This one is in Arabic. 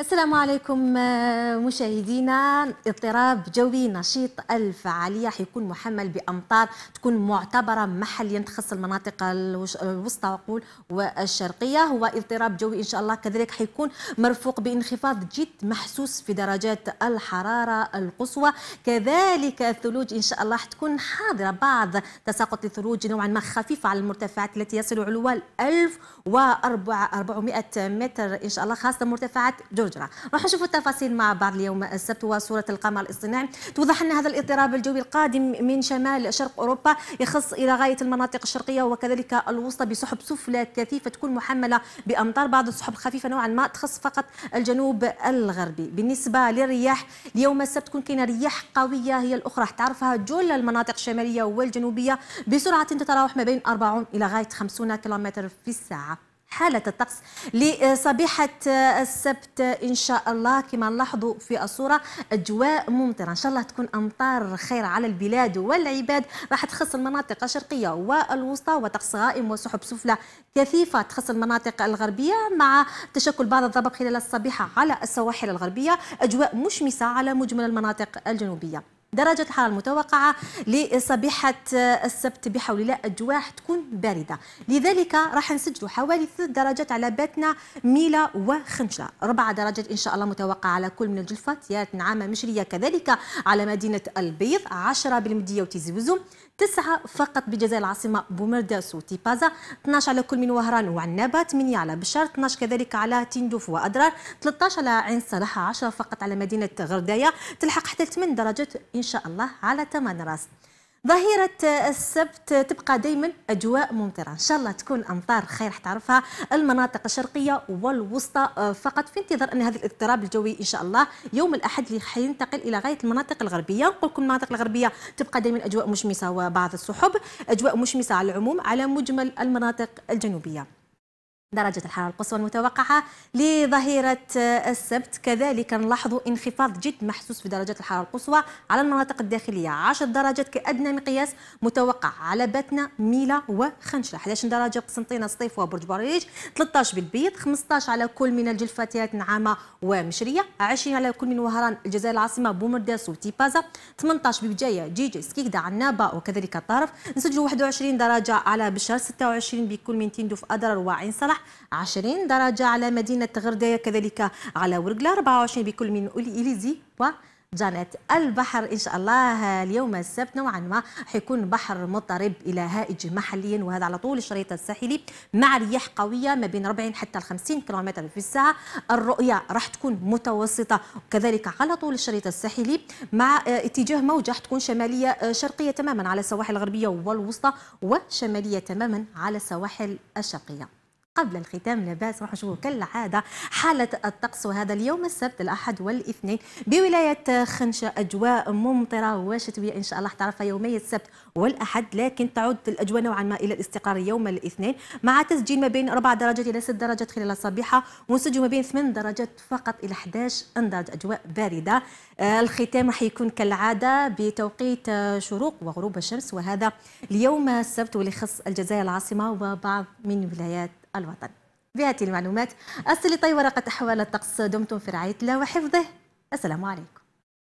السلام عليكم آه، مشاهدينا اضطراب جوي نشيط الفعاليه حيكون محمل بامطار تكون معتبره محليا تخص المناطق الوسطى وقول والشرقيه هو اضطراب جوي ان شاء الله كذلك حيكون مرفوق بانخفاض جد محسوس في درجات الحراره القصوى كذلك الثلوج ان شاء الله حتكون حاضره بعض تساقط الثلوج نوعا ما خفيف على المرتفعات التي يصل علوها 1400 متر ان شاء الله خاصه مرتفعات جو الجوجرة راح نشوف التفاصيل مع بعض اليوم السبت وصورة القمر الاصطناعي توضح أن هذا الاضطراب الجوي القادم من شمال شرق أوروبا يخص إلى غاية المناطق الشرقية وكذلك الوسطى بسحب سفلى كثيفة تكون محملة بأمطار بعض السحب خفيفة نوعا ما تخص فقط الجنوب الغربي بالنسبة للرياح اليوم السبت تكون كاينة رياح قوية هي الأخرى تعرفها جل المناطق الشمالية والجنوبية بسرعة تتراوح ما بين 40 إلى غاية 50 كيلومتر في الساعة حالة الطقس لصبيحة السبت إن شاء الله كما نلاحظوا في الصورة أجواء ممطرة إن شاء الله تكون أمطار خير على البلاد والعباد راح تخص المناطق الشرقية والوسطى وطقس غائم وسحب سفلى كثيفة تخص المناطق الغربية مع تشكل بعض الضباب خلال الصبيحة على السواحل الغربية أجواء مشمسة على مجمل المناطق الجنوبية درجة الحرارة المتوقعة لصبيحة السبت بحول الله أجواء تكون باردة لذلك راح نسجلوا حوالي ثلاث درجات على باتنا ميلا وخنشلة 4 درجات إن شاء الله متوقعة على كل من الجلفات يا نعامة مشرية كذلك على مدينة البيض 10 بالمدية وتيزوزو تسعة فقط بجزائر العاصمة بومرداس وتيبازا 12 على كل من وهران وعنابة 8 على بشار 12 كذلك على تندوف وأدرار 13 على عين صلاح 10 فقط على مدينة غردايا تلحق حتى 8 درجات إن شاء الله على تمن راس ظهيرة السبت تبقى دايما أجواء ممطرة إن شاء الله تكون أمطار خير حتعرفها المناطق الشرقية والوسطى آه، فقط في انتظار أن هذا الاضطراب الجوي إن شاء الله يوم الأحد اللي حينتقل إلى غاية المناطق الغربية نقول لكم المناطق الغربية تبقى دايما أجواء مشمسة وبعض السحب أجواء مشمسة على العموم على مجمل المناطق الجنوبية درجة الحرارة القصوى المتوقعة لظهيرة السبت كذلك نلاحظ انخفاض جد محسوس في درجة الحرارة القصوى على المناطق الداخلية 10 درجات كأدنى مقياس متوقع على باتنا ميلا وخنشلة 11 درجة قسنطينة صيف وبرج بريج 13 بالبيض 15 على كل من الجلفاتيات نعامة ومشرية 20 على كل من وهران الجزائر العاصمة بومرداس وتيبازا 18 ببجاية جيجي سكيكدا عنابة وكذلك الطرف نسجل 21 درجة على بشار 26 بكل من تندوف أدرر وعين صلاح 20 درجة على مدينة غردية كذلك على ورقلة 24 بكل من إليزي و جانيت البحر ان شاء الله اليوم السبت نوعا ما حيكون بحر مضطرب الى هائج محليا وهذا على طول الشريط الساحلي مع رياح قويه ما بين 40 حتى 50 كيلومتر في الساعه الرؤيه راح تكون متوسطه وكذلك على طول الشريط الساحلي مع آه، اتجاه موجه تكون شماليه آه، شرقيه تماما على السواحل الغربيه والوسطى وشماليه تماما على السواحل الشرقيه قبل الختام لا باس راح نشوفوا كالعاده حاله الطقس وهذا اليوم السبت الاحد والاثنين بولايه خنشه اجواء ممطره وشتويه ان شاء الله حتعرفها يومي السبت والاحد لكن تعود الاجواء نوعا ما الى الاستقرار يوم الاثنين مع تسجيل ما بين 4 درجات الى 6 درجات خلال الصبيحه ونسجل ما بين 8 درجات فقط الى 11 درجه اجواء بارده آه، الختام راح يكون كالعاده بتوقيت آه، شروق وغروب الشمس وهذا اليوم السبت واللي يخص الجزائر العاصمه وبعض من ولايات الوطن بهذه المعلومات أرسلي طي ورقة أحوال الطقس دمتم في رعاية الله وحفظه السلام عليكم